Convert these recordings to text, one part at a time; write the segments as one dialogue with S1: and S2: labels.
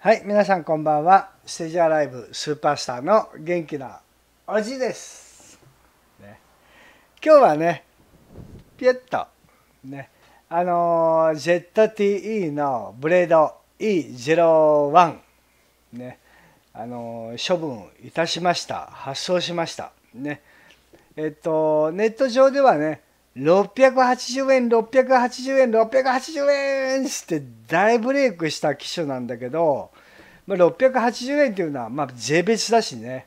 S1: はい、皆さんこんばんは。ステージアライブスーパースターの元気なおじです。ね、今日はね、ピュッと、ね、あのー、ジェット TE のブレード E01、ね、あのー、処分いたしました。発送しました。ね。えっと、ネット上ではね、680円680円680円って大ブレイクした機種なんだけど、まあ、680円っていうのは、まあ、税別だしね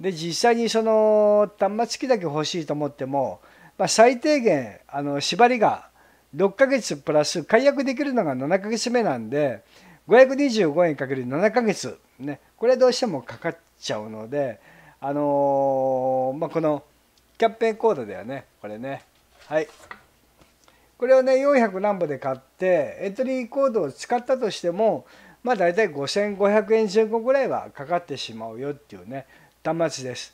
S1: で実際にその端末機だけ欲しいと思っても、まあ、最低限あの縛りが6ヶ月プラス解約できるのが7ヶ月目なんで525円かける7ヶ月ねこれはどうしてもかかっちゃうのであのー、まあ、このキャンペーンコードだよねこれね。はいこれをね400何歩で買ってエントリーコードを使ったとしてもまあ大体5500円前後ぐらいはかかってしまうよっていうね端末です。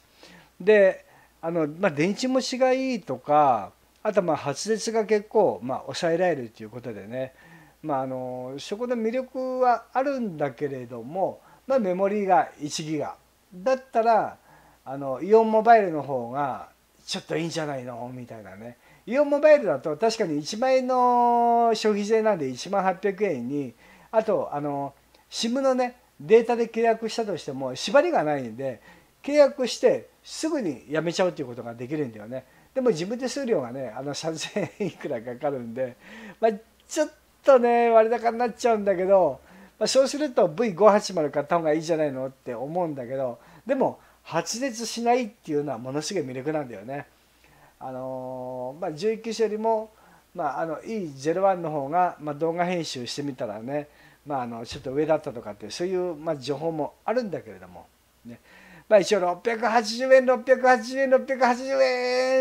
S1: であの、まあ、電池持ちがいいとかあとまあ発熱が結構、まあ、抑えられるということでね、まあ、あのそこの魅力はあるんだけれども、まあ、メモリーが1ギガだったらあのイオンモバイルの方がちょっといいんじゃないのみたいなねイオンモバイルだと確かに1万円の消費税なんで1万800円にあとあの SIM のねデータで契約したとしても縛りがないんで契約してすぐにやめちゃうということができるんだよねでも自分手数料がねあの3000円いくらかかるんで、まあ、ちょっとね割高になっちゃうんだけど、まあ、そうすると V580 買った方がいいじゃないのって思うんだけどでも発熱しないっていうのはものすごい魅力なんだよね。あのまあ、19種よりも、まあ、あの E01 の方が、まあ、動画編集してみたらね、まあ、あのちょっと上だったとかってそういう、まあ、情報もあるんだけれども、ねまあ、一応680円680円680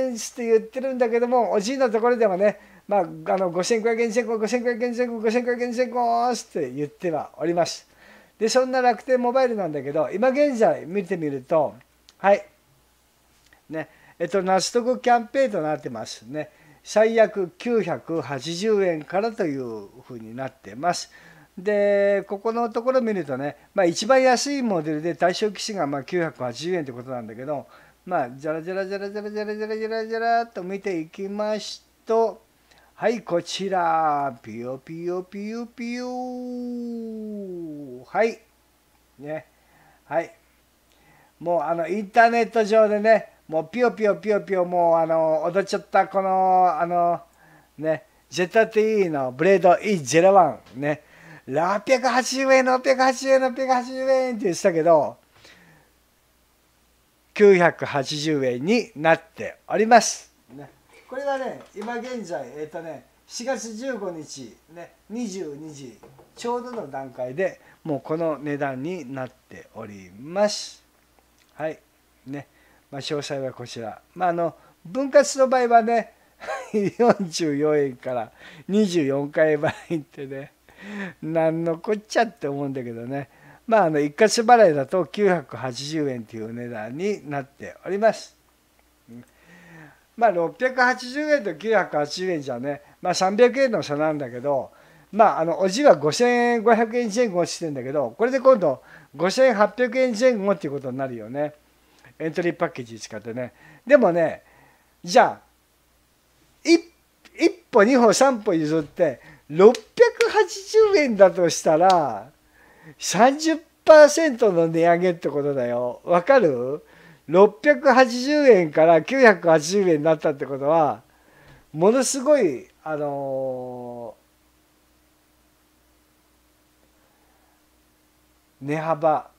S1: 円って言ってるんだけどもおじいのところでもね、まあ、あの5500円前後5500円前後5500円前後って言ってはおります。でそんな楽天モバイルなんだけど今現在見てみるとはいねえっと、ナストクキャンペーンとなってますね。最悪980円からというふうになってます。で、ここのところ見るとね、まあ、一番安いモデルで対象機種がま980円ってことなんだけど、まあ、じゃらじゃらじゃらじゃらじゃらじゃらじゃらじゃらっと見ていきますと、はい、こちら、ピヨピヨピヨピヨはい、ね、はい。もうあのインターネット上でね、もうピヨピヨピヨピヨもうあの踊っちゃったこのあのねジェタティのブレード E 0 1ワンね680円680円680円って言ってたけど980円になっております、ね、これがね今現在えっ、ー、とね4月15日ね22時ちょうどの段階でもうこの値段になっておりますはいねまあ、詳細はこちら、まあ、あの分割の場合はね44 円から24回払いってね何のこっちゃって思うんだけどねまああの一括払いだと980円というお値段になっております。まあ680円と980円じゃね、まあ、300円の差なんだけどまああのおじは5500円前後してんだけどこれで今度5800円前後っていうことになるよね。エントリーパッケージ使ってねでもねじゃあ 1, 歩2歩3歩譲って680円だとしたら30%の値上げってことだよわかる ?680 円から980円になったってことはものすごいあのー、値幅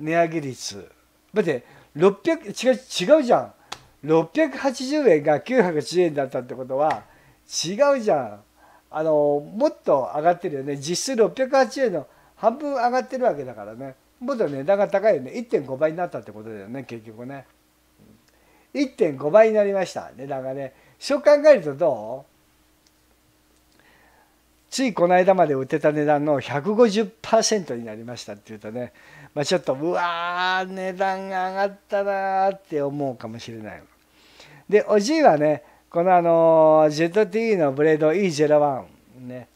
S1: 値上げ率待って600違う違うじゃん680円が980円だったってことは違うじゃんあのもっと上がってるよね実質680円の半分上がってるわけだからねもっと値段が高いよね1.5倍になったってことだよね結局ね1.5倍になりました値段がねそう考えるとどうついこの間まで売ってた値段の150%になりましたっていうとねまあ、ちょっとうわー値段が上がったなーって思うかもしれないでおじいはねこのあのジェット TE のブレード E01 ね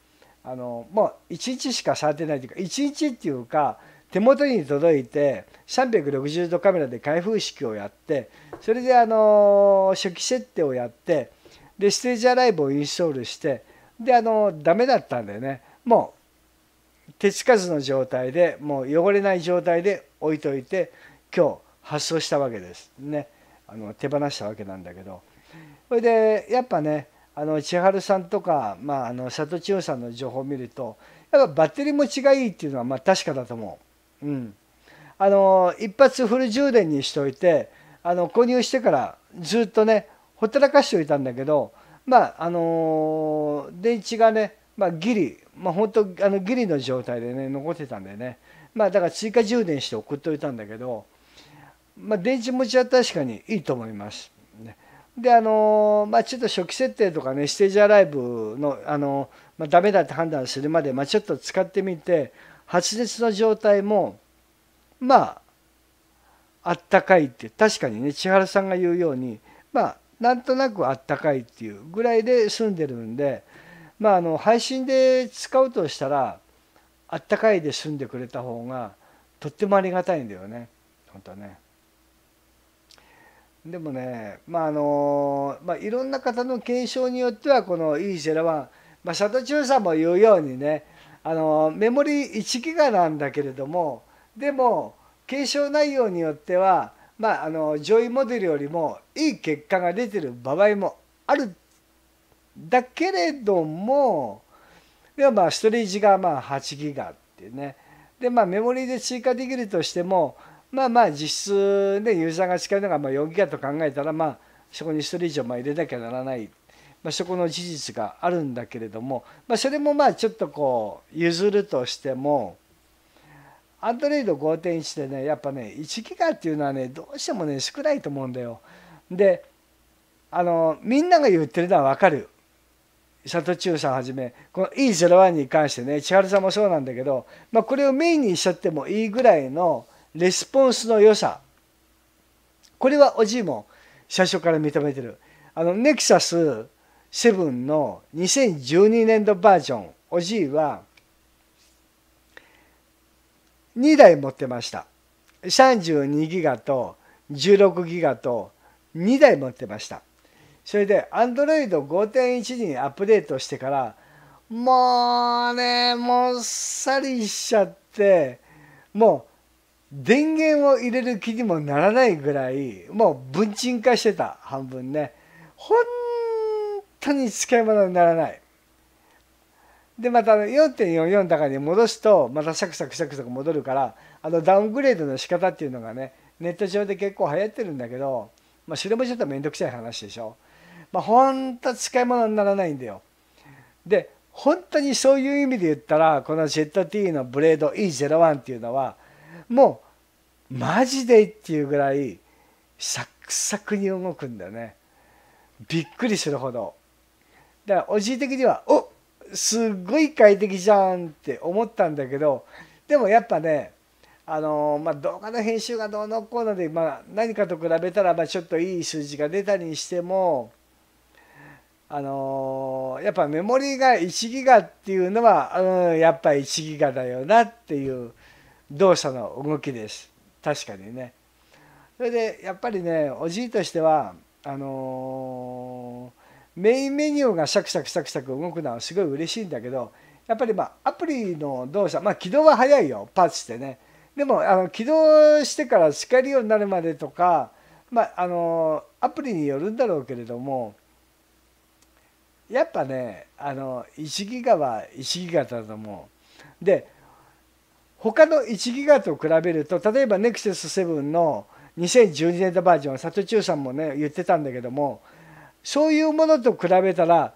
S1: あのもう1日しか触ってないというか1日っていうか手元に届いて360度カメラで開封式をやってそれであの初期設定をやってでステージアライブをインストールしてであのダメだったんだよねもう手つかずの状態でもう汚れない状態で置いといて今日発送したわけです。ね、あの手放したわけなんだけどそれでやっぱねあの千春さんとか、まあ、あの里千代さんの情報を見るとやっぱバッテリー持ちがいいっていうのはまあ確かだと思う。うん、あの一発フル充電にしておいてあの購入してからずっとねほったらかしておいたんだけどまああの電池がね、まあ、ギリまあ、本当あのギリの状態でね残ってたんでねまあだから追加充電して送っといたんだけど、まあ、電池持ちは確かにいいと思います。であのまあ、ちょっと初期設定とかねステージアライブのあの、まあ、ダメだって判断するまで、まあ、ちょっと使ってみて発熱の状態もまああったかいって確かにね千原さんが言うようにまあなんとなくあったかいっていうぐらいで済んでるんでまあ、あの配信で使うとしたらあったかいで済んでくれた方がとってもありがたいんだよね本当ね。でもね、まああのまあ、いろんな方の検証によってはこの E01、まあ、シャトチューさんも言うようにねあのメモリ1ギガなんだけれどもでも検証内容によっては、まあ、あの上位モデルよりもいい結果が出てる場合もあるだけれどもではまあストレージがまあ8ギガっていうねでまあメモリで追加できるとしてもまあまあ実質でユーザーが使うのがまあ4ギガと考えたらまあそこにストレージをまあ入れなきゃならない、まあ、そこの事実があるんだけれども、まあ、それもまあちょっとこう譲るとしてもアンドロイド5.1でねやっぱね1ギガっていうのはねどうしてもね少ないと思うんだよ。であのみんなが言ってるのは分かる里中さんはじめこの E01 に関してね千春さんもそうなんだけど、まあ、これをメインにしちゃってもいいぐらいのレスポンスの良さこれはおじいも最初から認めてるあのネクサス7の2012年度バージョンおじいは2台持ってました32ギガと16ギガと2台持ってましたそれで Android5.1 にアップデートしてからもうねもっさりしちゃってもう電源を入れる気にもならないぐらいもう文鎮化してた半分ね本当に使い物にならないでまた4.44だからに戻すとまたサクサクサクサク戻るからあのダウングレードの仕方っていうのがねネット上で結構流行ってるんだけど、まあ、それもちょっと面倒くさい話でしょまあ、本当使い物にならないんだよ。で本当にそういう意味で言ったらこのジェット T のブレード E01 っていうのはもうマジでっていうぐらいサクサクに動くんだよね。びっくりするほど。だからおじい的には「おすっごい快適じゃん」って思ったんだけどでもやっぱねあのまあ、動画の編集がどうのこうので、まあ、何かと比べたら、まあ、ちょっといい数字が出たりしてもあのー、やっぱメモリが1ギガっていうのは、うん、やっぱ1ギガだよなっていう動作の動きです確かにねそれでやっぱりねおじいとしてはあのー、メインメニューがシャクシャクシャクシャク動くのはすごい嬉しいんだけどやっぱりまあアプリの動作まあ起動は早いよパッチってねでもあの起動してから使えるようになるまでとかまああのー、アプリによるんだろうけれどもやっぱねあの1ギガは1ギガだと思う。で他の1ギガと比べると例えば NEXUS7 の2012年バージョン藤忠さんもね言ってたんだけどもそういうものと比べたら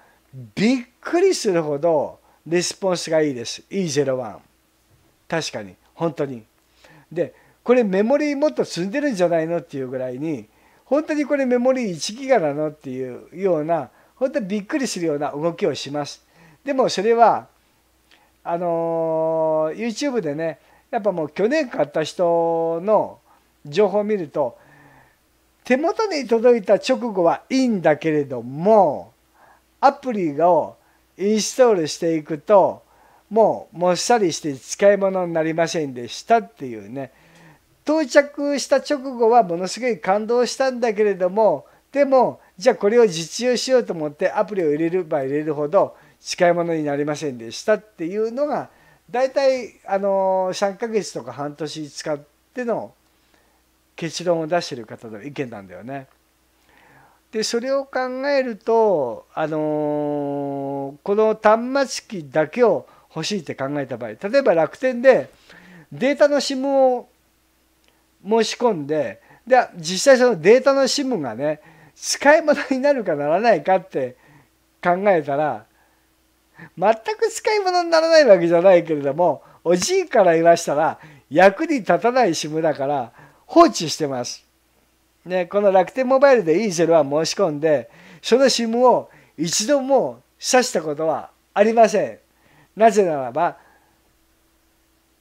S1: びっくりするほどレスポンスがいいです E01 確かに本当にでこれメモリーもっと積んでるんじゃないのっていうぐらいに本当にこれメモリー1ギガなのっていうような本当にびっくりするような動きをします。でもそれはあの YouTube でねやっぱもう去年買った人の情報を見ると手元に届いた直後はいいんだけれどもアプリをインストールしていくともうもっさりして使い物になりませんでしたっていうね到着した直後はものすごい感動したんだけれどもでもじゃあこれを実用しようと思ってアプリを入れれば入れるほど近いものになりませんでしたっていうのが大体あの3ヶ月とか半年使っての結論を出してる方の意見なんだよね。でそれを考えるとあのこの端末機だけを欲しいって考えた場合例えば楽天でデータの SIM を申し込んでで実際そのデータの SIM がね使い物になるかならないかって考えたら全く使い物にならないわけじゃないけれどもおじいから言わしたら役に立たないシムだから放置してます。ね、この楽天モバイルでイーゼルは申し込んでその SIM を一度も指したことはありません。なぜならば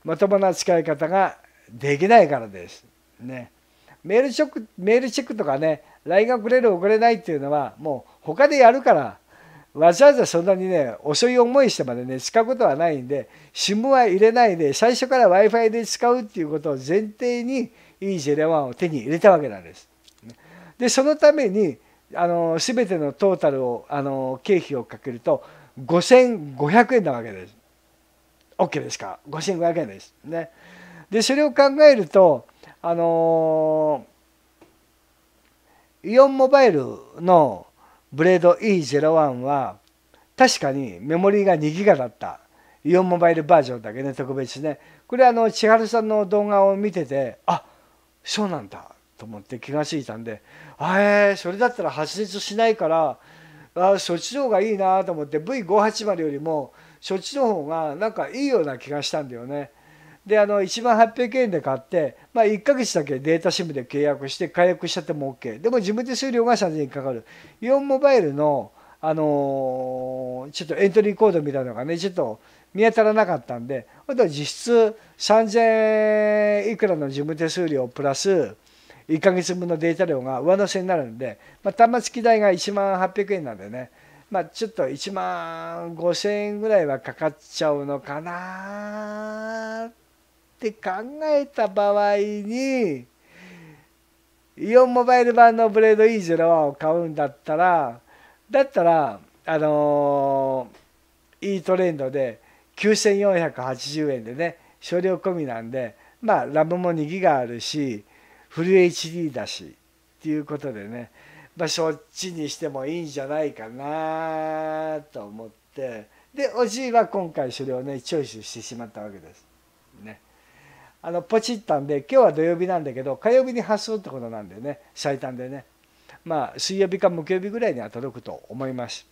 S1: まともな使い方ができないからです。ね、メールチェックメールチェックとかね LINE がくれる送れないっていうのはもう他でやるからわざわざそんなにね遅い思いしてまでね使うことはないんで SIM は入れないで最初から w i f i で使うっていうことを前提に e ワ1を手に入れたわけなんです。でそのためにあの全てのトータルをあの経費をかけると5500円なわけです。OK ですか5500円です。ね、でそれを考えるとあのーイオンモバイルのブレード E01 は確かにメモリーが2ギガだったイオンモバイルバージョンだけね特別ねこれあの千春さんの動画を見ててあそうなんだと思って気が付いたんであえそれだったら発熱しないからあそっちの方がいいなと思って V580 よりもそっちの方がなんかいいような気がしたんだよね。であの1万800円で買って、まあ、1ヶ月だけデータシムで契約して解約しちゃっても OK でも事務手数料が3000円かかるイオンモバイルの、あのー、ちょっとエントリーコードみたいなのがねちょっと見当たらなかったんでは実質3000いくらの事務手数料プラス1ヶ月分のデータ量が上乗せになるんで、まあ、端末機代が1万800円なんでねまあ、ちょっと1万5000円ぐらいはかかっちゃうのかなって考えた場合にイオンモバイル版のブレード E01 を買うんだったらだったらあのー、いいトレンドで9480円でね少量込みなんでまあラムも2ギガあるしフル HD だしっていうことでねまあそっちにしてもいいんじゃないかなと思ってでおじいは今回それをねチョイスしてしまったわけです。あのポチったんで今日は土曜日なんだけど火曜日に発送ってことなんでね最短でねまあ水曜日か木曜日ぐらいには届くと思います。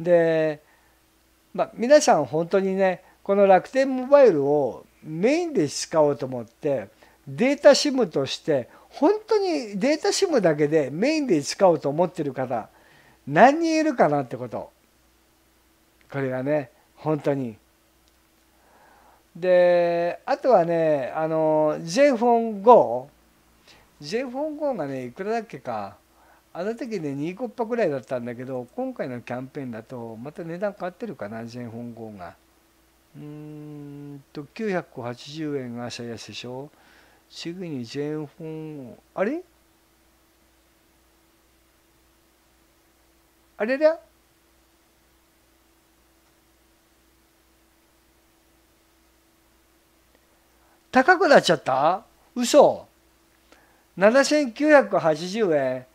S1: で、まあ、皆さん本当にねこの楽天モバイルをメインで使おうと思ってデータ SIM として本当にデータ SIM だけでメインで使おうと思ってる方何人いるかなってことこれがね本当にであとはねあの j フォン GO j フォン g ーがねいくらだっけかあの時ね2コッパぐらいだったんだけど今回のキャンペーンだとまた値段変わってるかな j フォン g ーがうーんと980円が最安でしょ次に j フォンあれあれだ高くなっちゃった嘘7980円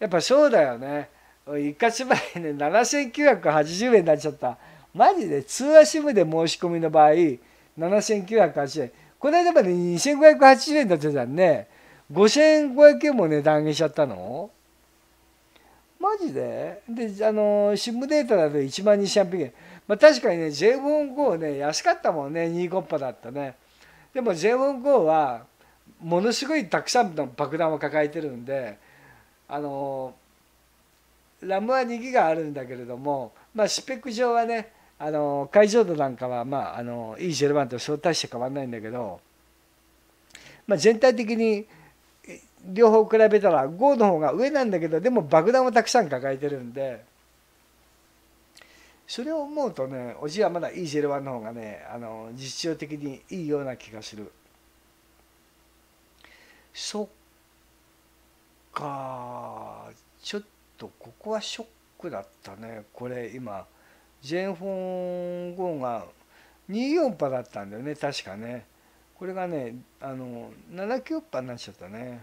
S1: やっぱそうだよね一括前で7980円になっちゃったマジで通話 SIM で申し込みの場合7980円この間まで2580円だったじゃんね5500円も値段上げしちゃったのマジでで、あの、SIM データだと1万2800円。まあ確かにね、j フォン g ね、安かったもんね、2パだったね。でも J15 はものすごいたくさんの爆弾を抱えてるんであのラムは2ギガあるんだけれども、まあ、スペック上はねあの解像度なんかは、まあ、あの E0 とそう大して変わらないんだけど、まあ、全体的に両方比べたら5の方が上なんだけどでも爆弾をたくさん抱えてるんでそれを思うとねおじはまだ E01 の方がねあの実用的にいいような気がするそっかちょっとここはショックだったねこれ今全本5が24波だったんだよね確かねこれがねあの79波になっちゃったね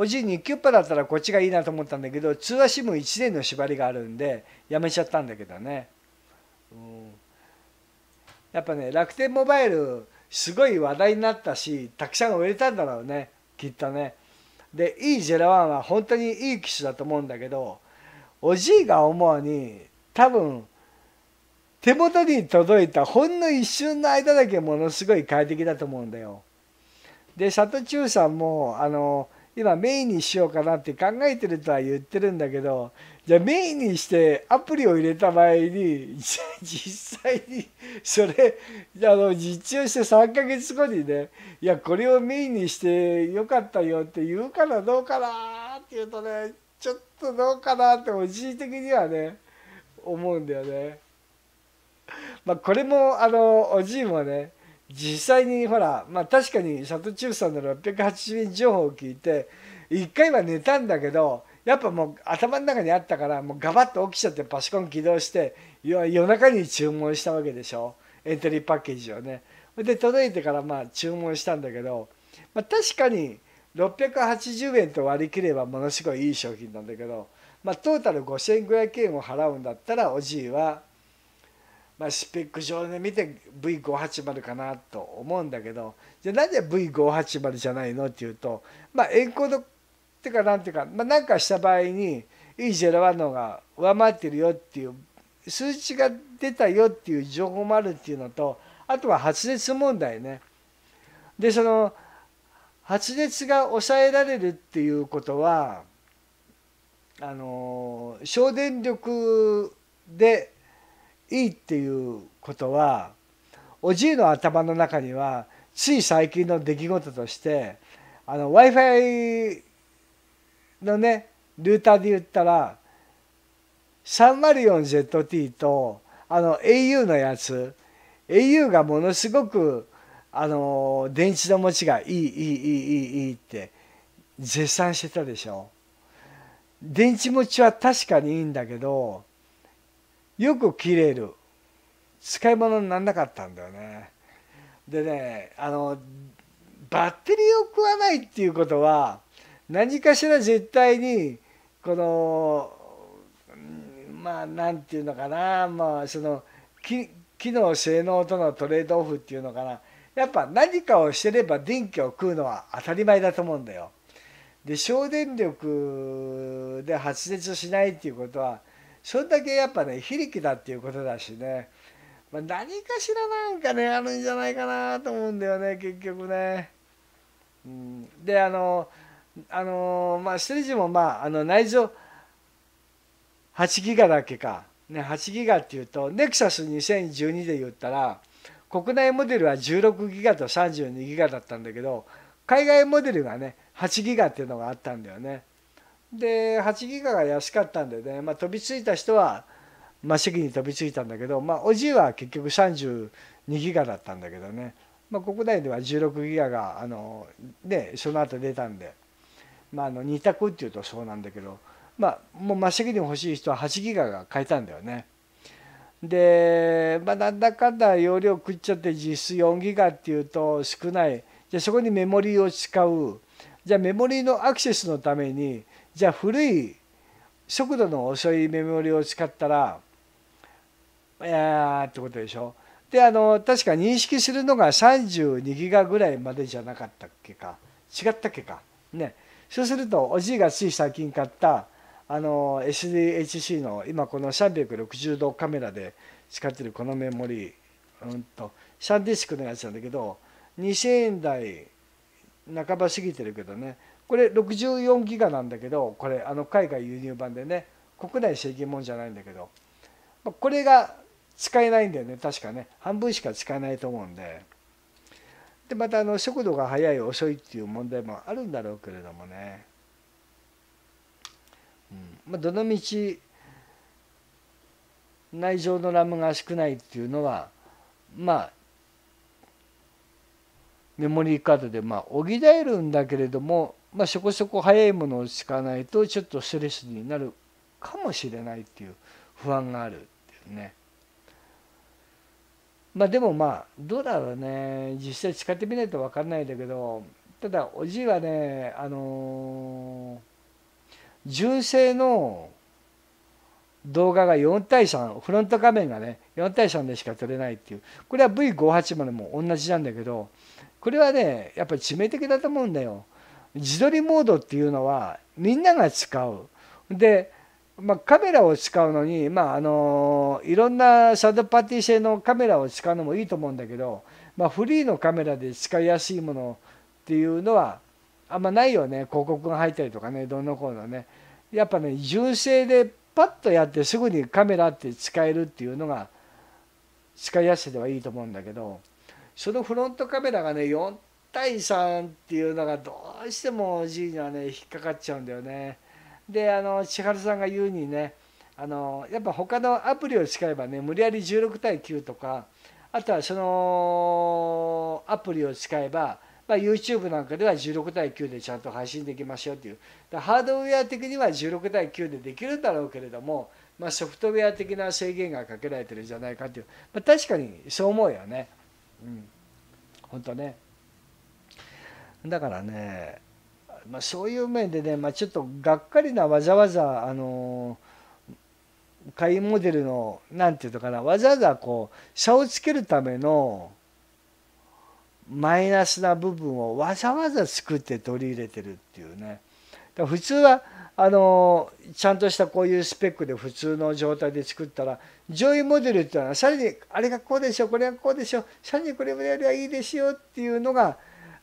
S1: おじいにキュッパだったらこっちがいいなと思ったんだけど通話新聞1年の縛りがあるんでやめちゃったんだけどね、うん、やっぱね楽天モバイルすごい話題になったしたくさん売れたんだろうねきっとねでいい1ラワンは本当にいい機種だと思うんだけどおじいが思うに多分手元に届いたほんの一瞬の間だけものすごい快適だと思うんだよ。で里中さんもあの今メインにしようかなって考えてるとは言ってるんだけどじゃあメインにしてアプリを入れた場合に 実際にそれあの実用して3ヶ月後にねいやこれをメインにしてよかったよって言うからどうかなって言うとねちょっとどうかなっておじい的にはね思うんだよね。まあ、これもあのおじいもね実際にほらまあ確かに里中トさんの680円情報を聞いて1回は寝たんだけどやっぱもう頭の中にあったからもうガバッと起きちゃってパソコン起動して夜中に注文したわけでしょエントリーパッケージをね。で届いてからまあ注文したんだけど、まあ、確かに680円と割り切ればものすごいいい商品なんだけど、まあ、トータル5500円を払うんだったらおじいはまあ、スペック上で見て V580 かなと思うんだけどじゃあなぜ V580 じゃないのっていうと、まあ、エンコードっていうかなんていうか何、まあ、かした場合に E01 のが上回ってるよっていう数値が出たよっていう情報もあるっていうのとあとは発熱問題ね。でその発熱が抑えられるっていうことはあの省電力でいいっていうことはおじいの頭の中にはつい最近の出来事としてあの w i f i のねルーターで言ったら 304ZT とあの au のやつ au がものすごくあの電池の持ちがいいいいいいいいいって絶賛してたでしょ。電池持ちは確かにいいんだけどよく切れる使い物にならなかったんだよねでねあのバッテリーを食わないっていうことは何かしら絶対にこのまあ何て言うのかなまあその機能性能とのトレードオフっていうのかなやっぱ何かをしてれば電気を食うのは当たり前だと思うんだよ。で省電力で発熱しないっていうことはそれだけやっぱね非力だっていうことだしね、まあ、何かしらなんかねあるんじゃないかなと思うんだよね結局ね。うん、であのあのまあステージもまああの内蔵8ギガだけか、ね、8ギガっていうとネクサス2012で言ったら国内モデルは16ギガと32ギガだったんだけど海外モデルがね8ギガっていうのがあったんだよね。で8ギガが安かったんでね、まあ、飛びついた人は真っ先に飛びついたんだけど、まあ、おじいは結局32ギガだったんだけどね、まあ、国内では16ギガがあの、ね、その後出たんで、まあ、あの2択っていうとそうなんだけど、まあ、もう真っ先に欲しい人は8ギガが買えたんだよね。で、まあ、なんだかんだ容量食っちゃって実質4ギガっていうと少ないじゃあそこにメモリーを使うじゃあメモリーのアクセスのためにじゃあ古い速度の遅いメモリを使ったらやーってことでしょ。であの確か認識するのが32ギガぐらいまでじゃなかったっけか違ったっけかねそうするとおじいがつい最近買ったあの SDHC の今この360度カメラで使ってるこのメモリうんとサンディスクのやつなんだけど2000円台半ば過ぎてるけどねこれ64ギガなんだけどこれあの海外輸入版でね国内正規もんじゃないんだけどこれが使えないんだよね確かね半分しか使えないと思うんででまたあの速度が速い遅いっていう問題もあるんだろうけれどもね、うんまあ、どのみち内情のラムが少ないっていうのはまあメモリーカードでまあ補えるんだけれどもまあ、そこそこ早いものを使わないとちょっとストレスになるかもしれないっていう不安があるっていうね。まあでもまあどうだろうね実際使ってみないと分かんないんだけどただおじいはねあの純正の動画が4対3フロント画面がね4対3でしか撮れないっていうこれは V580 も同じなんだけどこれはねやっぱり致命的だと思うんだよ自撮りモードっていうのはみんなが使う。で、まあ、カメラを使うのに、まあ、あのいろんなシャドーパーティー製のカメラを使うのもいいと思うんだけど、まあ、フリーのカメラで使いやすいものっていうのはあんまないよね広告が入ったりとかねどんなこうのねやっぱね純正でパッとやってすぐにカメラって使えるっていうのが使いやすさではいいと思うんだけどそのフロントカメラがね対3っていうのがどうしてもおじいにはね引っかかっちゃうんだよね。であの千春さんが言うにねあのやっぱ他のアプリを使えばね無理やり16対9とかあとはそのアプリを使えば、まあ、YouTube なんかでは16対9でちゃんと配信できましょうっていうハードウェア的には16対9でできるんだろうけれども、まあ、ソフトウェア的な制限がかけられてるんじゃないかっていう、まあ、確かにそう思うよね。うん、本当ねだからね、まあ、そういう面でね、まあ、ちょっとがっかりなわざわざあの会員モデルの何て言うのかなわざわざこう差をつけるためのマイナスな部分をわざわざ作って取り入れてるっていうね。だ普通はあのちゃんとしたこういうスペックで普通の状態で作ったら上位モデルっていうのはさらにあれがこうでしょこれがこうでしょさらにこれぐらいはいいですよっていうのが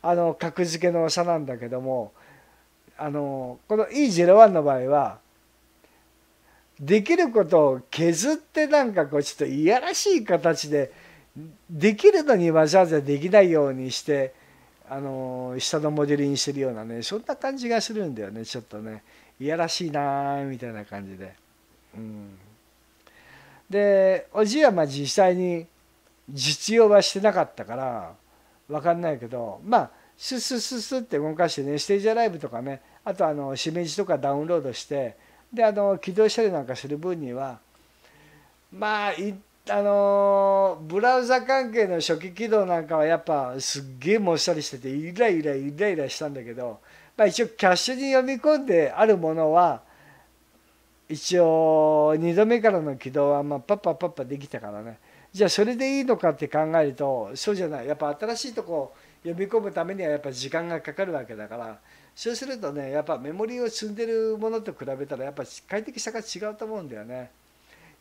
S1: あの格付けの差なんだけどもあのこの E01 の場合はできることを削ってなんかこうちょっといやらしい形でできるのにわざわざできないようにしてあの下のモデルにしてるようなねそんな感じがするんだよねちょっとねいやらしいなみたいな感じで。うん、でおじいはまあ実際に実用はしてなかったから分かんないけどまあスッスッスッスって動かしてねステージアライブとかねあとあのしめじとかダウンロードしてであの起動したりなんかする分にはまああのブラウザ関係の初期起動なんかはやっぱすっげえもっさりしててイライライライラしたんだけど、まあ、一応キャッシュに読み込んであるものは一応2度目からの起動はまあパッパッパッパできたからねじゃあそれでいいのかって考えるとそうじゃないやっぱ新しいとこ呼び込むためにはやっぱ時間がかかるわけだからそうするとねやっぱメモリを積んでるものと比べたらやっぱ快適さが違うと思うんだよね。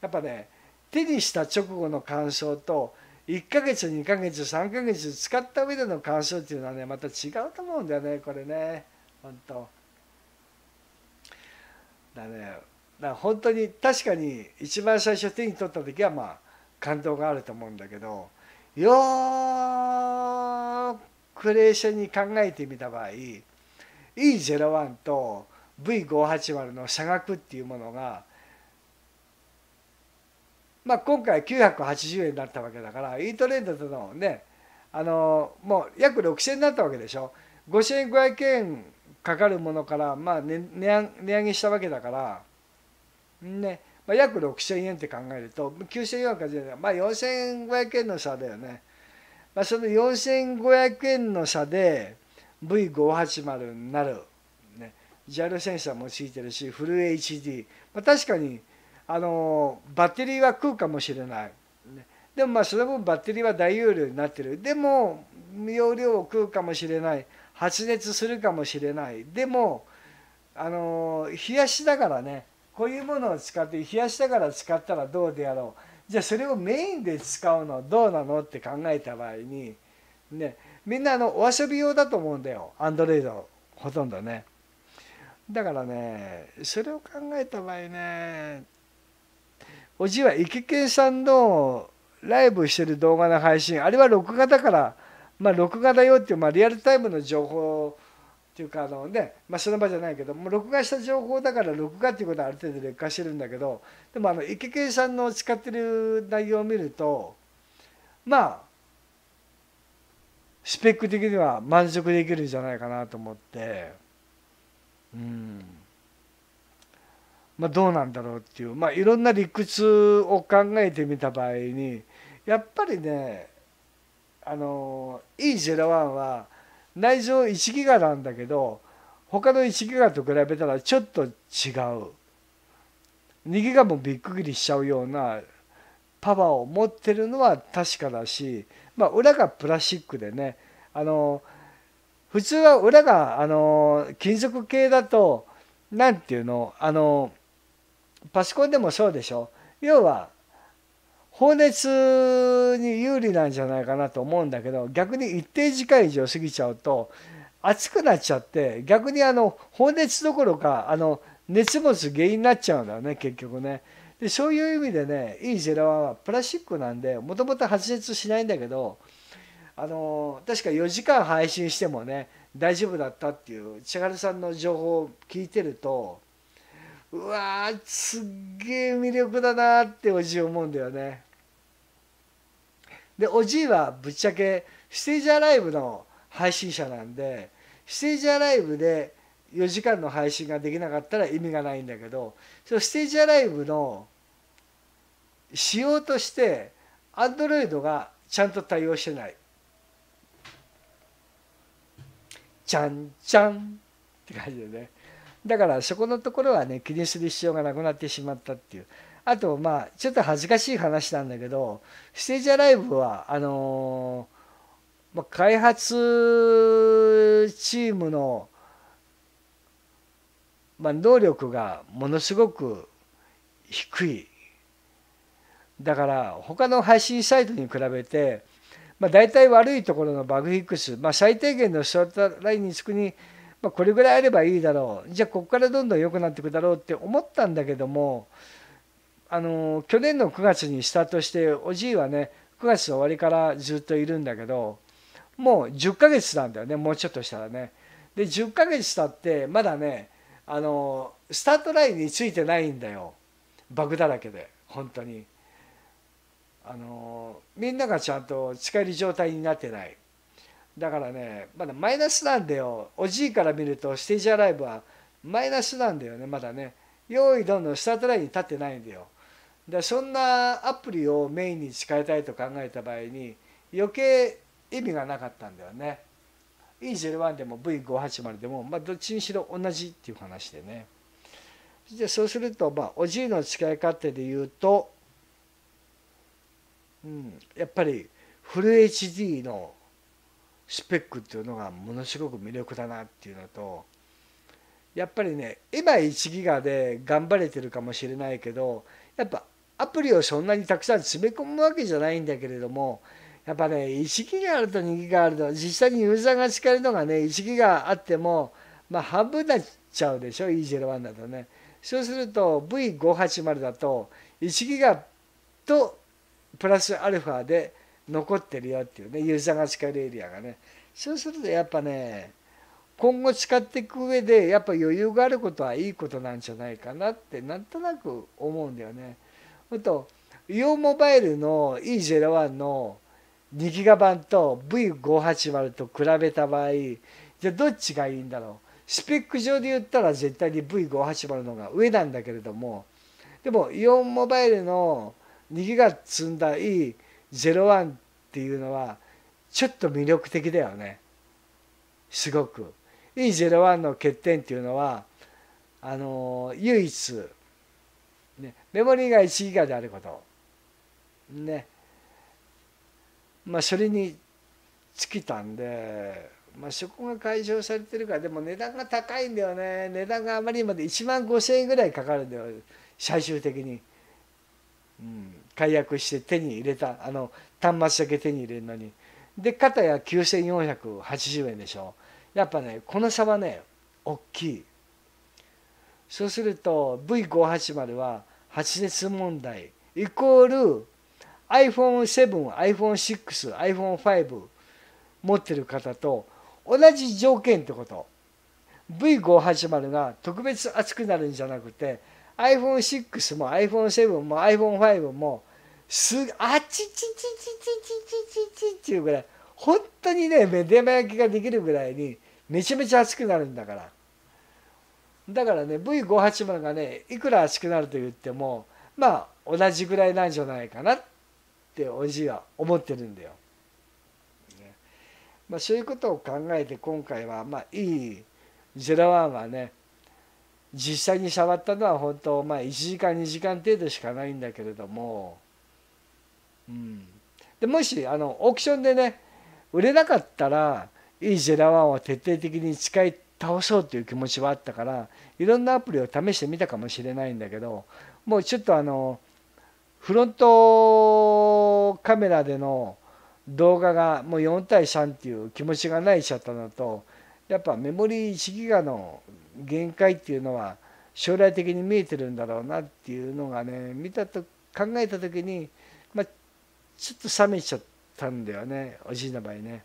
S1: やっぱね手にした直後の感想と1ヶ月2ヶ月3ヶ月使った上での感想っていうのはねまた違うと思うんだよねこれね本当だねだから本当に確かに一番最初手に取った時はまあ感動があると思うんだけどよークレーションに考えてみた場合 E01 と V580 の差額っていうものが、まあ、今回980円だったわけだからイートレンドとのねあのもう約6000円だったわけでしょ5500円かかるものから、まあ値、ね、値上げしたわけだから、ねまあ、約6000円って考えると9000円かじない、まあ、4500円の差だよね。まあ、その4500円の差で V580 になる、ね、JAL センサーもついてるしフル HD、まあ、確かにあのバッテリーは食うかもしれない、ね、でもまあその分バッテリーは大容量になってるでも容量を食うかもしれない発熱するかもしれないでもあの冷やしだからねこういうものを使って冷やしだから使ったらどうであろうじゃあそれをメインで使うのどうなのって考えた場合に、ね、みんなあのお遊び用だと思うんだよアンドロイドほとんどね。だからねそれを考えた場合ねおじいはイケケンさんのライブしてる動画の配信あれは録画だから、まあ、録画だよっていう、まあ、リアルタイムの情報っていうかあのね、まあ、その場じゃないけどもう録画した情報だから録画っていうことはある程度劣化してるんだけどでもあの池健さんの使ってる内容を見るとまあスペック的には満足できるんじゃないかなと思ってうんまあどうなんだろうっていうまあいろんな理屈を考えてみた場合にやっぱりねあの E01 は内蔵1ギガなんだけど他の1ギガと比べたらちょっと違う2ギガもびっくりしちゃうようなパワーを持ってるのは確かだし、まあ、裏がプラスチックでねあの普通は裏があの金属系だと何ていうのあのパソコンでもそうでしょ要は放熱に有利なんじゃないかなと思うんだけど逆に一定時間以上過ぎちゃうと熱くなっちゃって逆にあの放熱どころかあの熱持つ原因になっちゃうんだよね結局ね。でそういう意味でね e ゼ1はプラスチックなんでもともと発熱しないんだけどあの確か4時間配信してもね大丈夫だったっていう千春さんの情報を聞いてるとうわーすっげえ魅力だなっておじ思うんだよね。でおじいはぶっちゃけステージアライブの配信者なんでステージアライブで4時間の配信ができなかったら意味がないんだけどそのステージアライブの仕様としてアンドロイドがちゃんと対応してない。ちゃんちゃんって感じでね。だからそこのところはね気にする必要がなくなってしまったっていう。あとまあちょっと恥ずかしい話なんだけどステージアライブはあのまあ、開発チームの、まあ、能力がものすごく低いだから他の配信サイトに比べて、まあ、大体悪いところのバグフィックス、まあ、最低限のショートラインにつくに、まあ、これぐらいあればいいだろうじゃあここからどんどん良くなっていくだろうって思ったんだけどもあの去年の9月にスタートしておじいはね9月の終わりからずっといるんだけどもう10ヶ月なんだよねもうちょっとしたらね。で10ヶ月経ってまだねあのスタートラインについてないんだよバグだらけで本当にあのみんながちゃんと使える状態になってないだからねまだマイナスなんだよおじいから見るとステージアライブはマイナスなんだよねまだね用意どんどんスタートラインに立ってないんだよだそんなアプリをメインに使いたいと考えた場合に余計意味がなかったんだよね E01 でも V580 でも、まあ、どっちにしろ同じっていう話でねでそうすると、まあ、おじいの使い勝手で言うと、うん、やっぱりフル HD のスペックっていうのがものすごく魅力だなっていうのとやっぱりね今1ギガで頑張れてるかもしれないけどやっぱアプリをそんなにたくさん詰め込むわけじゃないんだけれどもやっぱね意識があると人気があると実際にユーザーが使えるのがね意識があってもまあ半分になっちゃうでしょ E01 だとねそうすると V580 だと1識がとプラスアルファで残ってるよっていうねユーザーが使えるエリアがねそうするとやっぱね今後使っていく上でやっぱ余裕があることはいいことなんじゃないかなってなんとなく思うんだよね。あと、イオンモバイルの E01 の2ギガ版と V580 と比べた場合、じゃあどっちがいいんだろう。スペック上で言ったら絶対に V580 の方が上なんだけれども、でもイオンモバイルの2ギガ積んだ E01 っていうのは、ちょっと魅力的だよね。すごく。E01 の欠点っていうのは、あの、唯一、ね、メモリーが1ギガであること。ね。まあ、処理に尽きたんで、まあ、そこが解消されてるから、でも値段が高いんだよね。値段があまりまで1万5千円ぐらいかかるんだよ。最終的に。うん。解約して手に入れた。あの、端末だけ手に入れるのに。で、たや9480円でしょ。やっぱね、この差はね、大きい。そうすると V580 は発熱問題イコール iPhone7、iPhone6、iPhone5 持ってる方と同じ条件ってこと。V580 が特別熱くなるんじゃなくて iPhone6 も iPhone7 も iPhone5 もすあちちちちちちちちちっていうぐらい本当にね目玉焼きができるぐらいにめちゃめちゃ熱くなるんだからだからね V58 0がねいくら熱くなると言ってもまあ同じぐらいなんじゃないかなっておじいは思ってるんだよ。まあ、そういうことを考えて今回はまあいい01はね実際に触ったのは本当まあ1時間2時間程度しかないんだけれども、うん、でもしあのオークションでね売れなかったらいい01を徹底的に使い倒そうという気持ちはあったからいろんなアプリを試してみたかもしれないんだけどもうちょっとあのフロントカメラでの動画がもう4対3っていう気持ちがないしちゃったのとやっぱメモリー1ギガの限界っていうのは将来的に見えてるんだろうなっていうのがね見たと考えた時に、まあ、ちょっと冷めちゃったんだよねおじいの場合ね。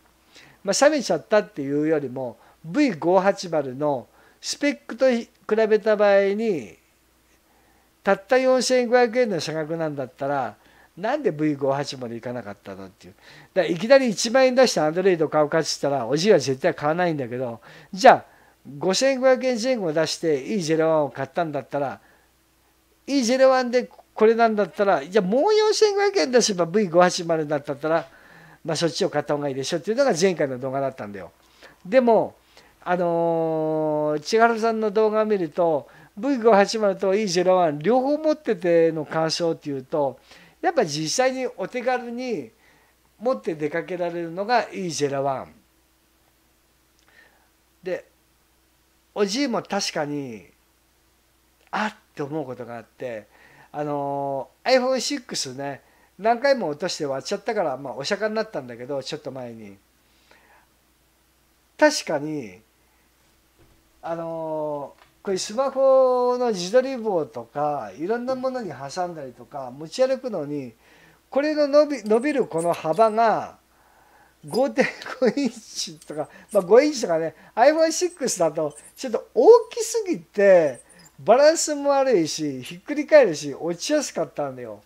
S1: まあ、冷めちゃったっていうよりも V580 のスペックと比べた場合にたった4500円の差額なんだったらなんで V58 までいかなかったのっていうだいきなり1万円出してアンドロイド買うかっつったらおじいは絶対買わないんだけどじゃあ5500円前後出して E01 を買ったんだったら E01 でこれなんだったらじゃあもう4500円出せば V580 だったら、まあ、そっちを買った方がいいでしょっていうのが前回の動画だったんだよ。でもあの千原さんの動画を見ると V580 と E01 両方持ってての鑑賞っていうとやっぱ実際にお手軽に持って出かけられるのが E01 でおじいも確かにあっって思うことがあってあの iPhone6 ね何回も落として割っちゃったから、まあ、お釈迦になったんだけどちょっと前に確かにあのこういうスマホの自撮り棒とかいろんなものに挟んだりとか持ち歩くのにこれの伸び伸びるこの幅が5.5インチとか、まあ、5インチとかね iPhone6 だとちょっと大きすぎてバランスも悪いしひっくり返るし落ちやすかったんだよ。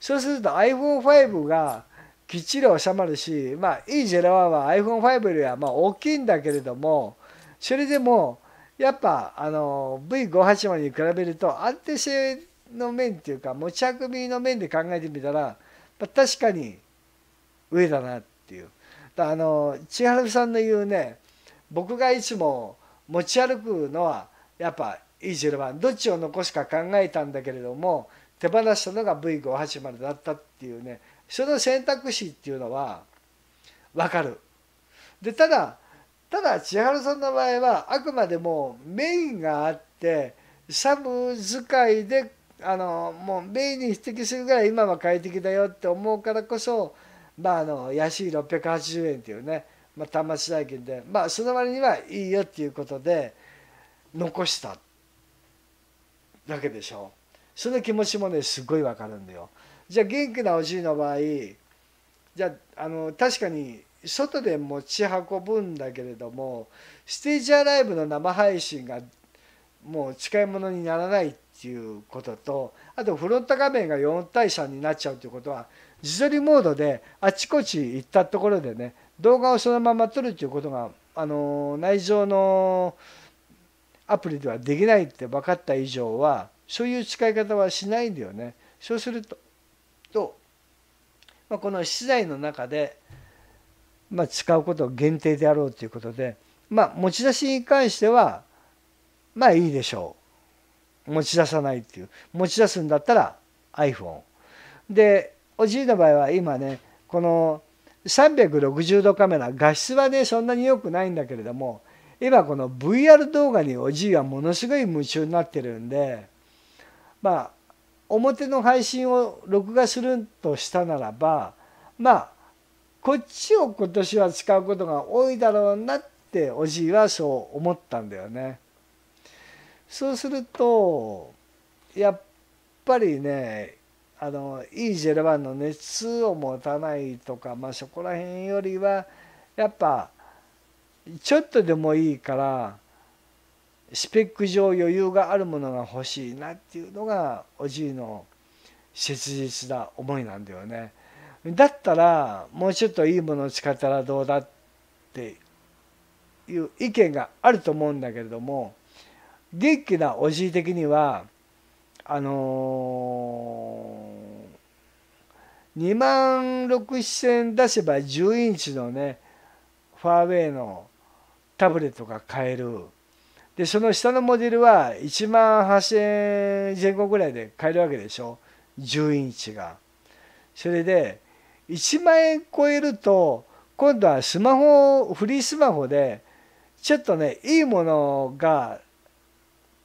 S1: そうすると iPhone5 がきっちり収まるし、まあ、E01 は iPhone5 よりはまあ大きいんだけれどもそれでもやっぱあの V580 に比べると安定性の面っていうか持ち運びの面で考えてみたら、まあ、確かに上だなっていう。あの千春さんの言うね僕がいつも持ち歩くのはやっぱ E0 番どっちを残すか考えたんだけれども手放したのが V580 だったっていうねその選択肢っていうのは分かる。でただただ千春さんの場合はあくまでもメインがあってサブ使いであのもうメインに匹敵するぐらい今は快適だよって思うからこそ、まあ、あの安い680円っていうね、まあ、端末代金で、まあ、その割にはいいよっていうことで残しただけでしょその気持ちもねすごいわかるんだよ。じゃあ元気なおじいの場合じゃああの確かに外で持ち運ぶんだけれどもステージアライブの生配信がもう近いものにならないっていうこととあとフロント画面が4対3になっちゃうていうことは自撮りモードであちこち行ったところでね動画をそのまま撮るということがあの内蔵のアプリではできないって分かった以上はそういう使い方はしないんだよね。そうするとと、まあ、この資材の中でまあ、使うこと限定であろうということで、まあ、持ち出しに関してはまあいいでしょう持ち出さないっていう持ち出すんだったら iPhone でおじいの場合は今ねこの360度カメラ画質はねそんなに良くないんだけれども今この VR 動画におじいはものすごい夢中になってるんでまあ表の配信を録画するとしたならばまあこっちを今年は使うことが多いだろうなっておじいはそう思ったんだよね。そうするとやっぱりねあのいいジェルンの熱を持たないとか、まあ、そこら辺よりはやっぱちょっとでもいいからスペック上余裕があるものが欲しいなっていうのがおじいの切実な思いなんだよね。だったらもうちょっといいものを使ったらどうだっていう意見があると思うんだけれども元気なおじい的にはあのー、2万6,000円出せば10インチのねファーウェイのタブレットが買えるでその下のモデルは1万8,000円前後ぐらいで買えるわけでしょ10インチが。それで1万円超えると今度はスマホフリースマホでちょっとねいいものが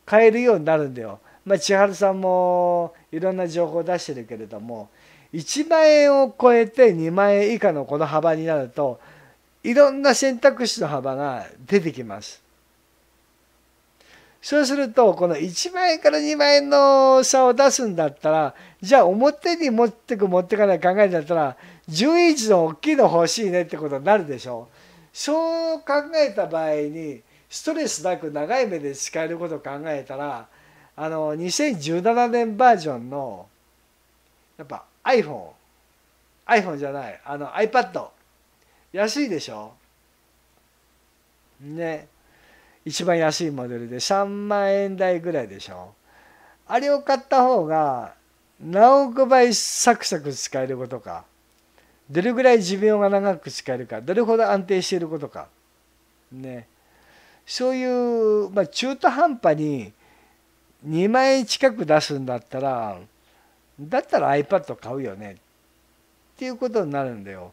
S1: 買えるようになるんだよ。まあ、千春さんもいろんな情報を出してるけれども1万円を超えて2万円以下のこの幅になるといろんな選択肢の幅が出てきます。そうするとこの1万円から2万円の差を出すんだったらじゃあ表に持ってく持ってかない考えだったら10の大きいの欲しいねってことになるでしょそう考えた場合にストレスなく長い目で使えることを考えたらあの2017年バージョンのやっぱ iPhone iPhone じゃないあの iPad 安いでしょね一番安いモデルで3万円台ぐらいでしょあれを買った方が何億倍サクサク使えることかどれぐらい寿命が長く使えるかどれほど安定していることかねそういう、まあ、中途半端に2万円近く出すんだったらだったら iPad 買うよねっていうことになるんだよ。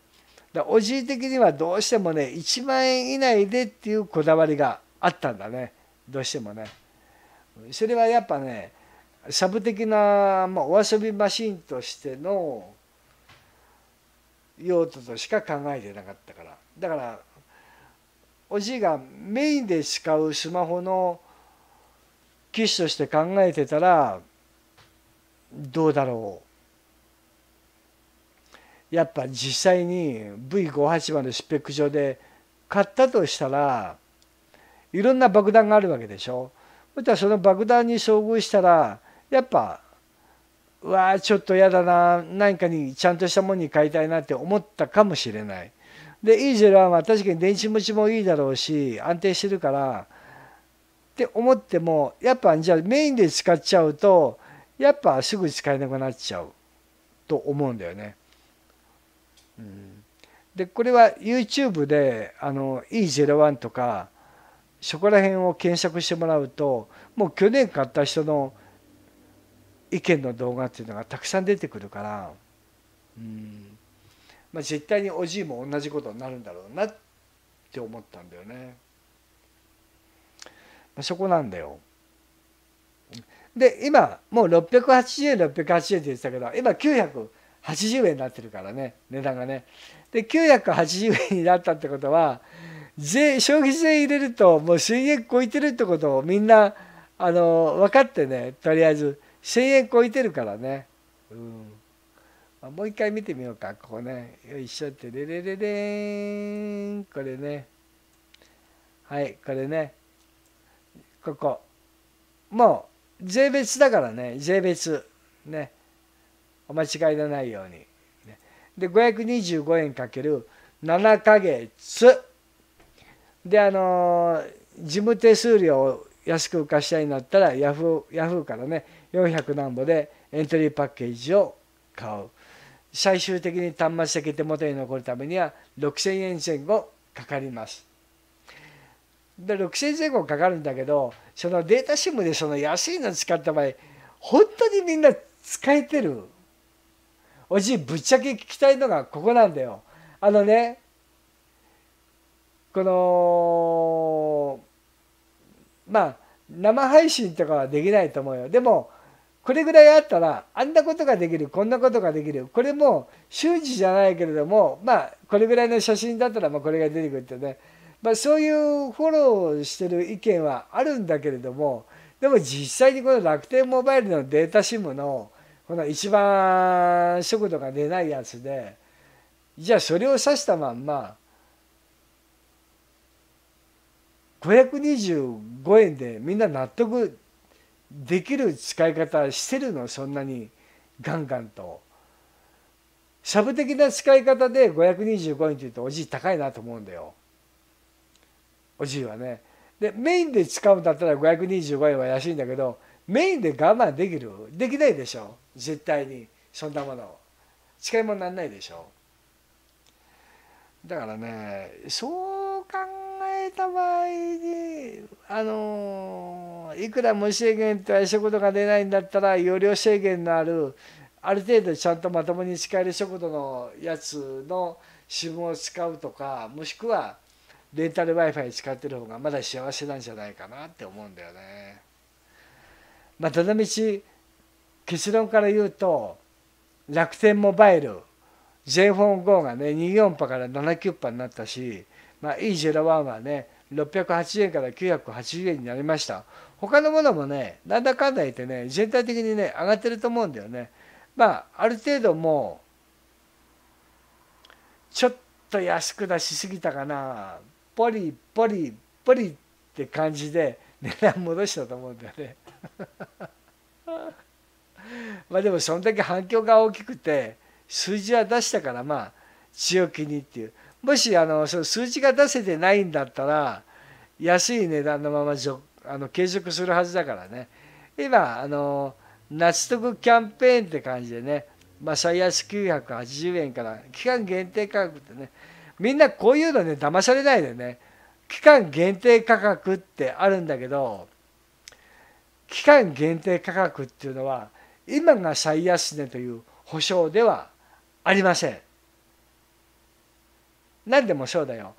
S1: だおじい的にはどうしてもね1万円以内でっていうこだわりがあったんだねどうしてもね。それはやっぱねサブ的な、まあ、お遊びマシンとしての用途としか考えてなかったからだからおじいがメインで使うスマホの機種として考えてたらどうだろうやっぱ実際に V580 のスペック上で買ったとしたらいろんな爆弾があるわけでしょそしたらその爆弾に遭遇したらやっぱうわあちょっと嫌だな何かにちゃんとしたものに買いたいなって思ったかもしれない。でイー1は確かに電子持ちもいいだろうし安定してるからって思ってもやっぱじゃあメインで使っちゃうとやっぱすぐ使えなくなっちゃうと思うんだよね。うん、でこれは YouTube であの E01 とかそこら辺を検索してもらうともう去年買った人の意見の動画っていうのがたくさん出てくるからうん、まあ、絶対におじいも同じことになるんだろうなって思ったんだよね。まあ、そこなんだよ。で今もう680円680円って言ってたけど今980円になってるからね値段がね。で980円になったってことは税消費税入れるともう1000円超えてるってことをみんなあの分かってねとりあえず。1,000円超えてるからね。うん。あ、もう一回見てみようか、ここね。よいしょって、レレレレーン。これね。はい、これね。ここ。もう、税別だからね、税別。ね。お間違いのないように。で、525円かける7ヶ月。で、あのー、事務手数料を安く浮かしたいんだったら、ヤフー、ヤフーからね、400何歩でエントリーパッケージを買う最終的に端末だけ手元に残るためには6000円前後かかりますで6000円前後かかるんだけどそのデータシムでその安いの使った場合本当にみんな使えてるおじいぶっちゃけ聞きたいのがここなんだよあのねこのまあ生配信とかはできないと思うよでもこれぐらいあったらあんなことができるこんなことができるこれも瞬時じゃないけれどもまあこれぐらいの写真だったらまあこれが出てくるってね、まあ、そういうフォローしてる意見はあるんだけれどもでも実際にこの楽天モバイルのデータ SIM のこの一番速度が出ないやつでじゃあそれを指したまんま525円でみんな納得できる使い方してるのそんなにガンガンと。シャブ的な使い方で525円って言うとおじい高いなと思うんだよ。おじいはね。でメインで使うんだったら525円は安いんだけどメインで我慢できるできないでしょ絶対にそんなもの使い物にならないでしょだからねそう考た場合に、あのいくら無制限とは食事が出ないんだったら容量制限のあるある程度ちゃんとまともに使える食度のやつの SIM を使うとかもしくはレンタル w i f i 使ってる方がまだ幸せなんじゃないかなって思うんだよね。まあ、ただ道結論から言うと楽天モバイル j フォン GO がね24波から79波になったしまあ、いいジェラワンはね680円から980円になりました他のものもねなんだかんだ言ってね全体的にね上がってると思うんだよねまあある程度もうちょっと安く出しすぎたかなポリポリポリって感じで値段戻したと思うんだよね まあでもそんだけ反響が大きくて数字は出したからまあ強気にっていうもしあのその数字が出せてないんだったら安い値段のままあの継続するはずだからね今あの夏得キャンペーンって感じでね、まあ、最安980円から期間限定価格ってねみんなこういうのね騙されないでね期間限定価格ってあるんだけど期間限定価格っていうのは今が最安値という保証ではありません。何でもそうだよ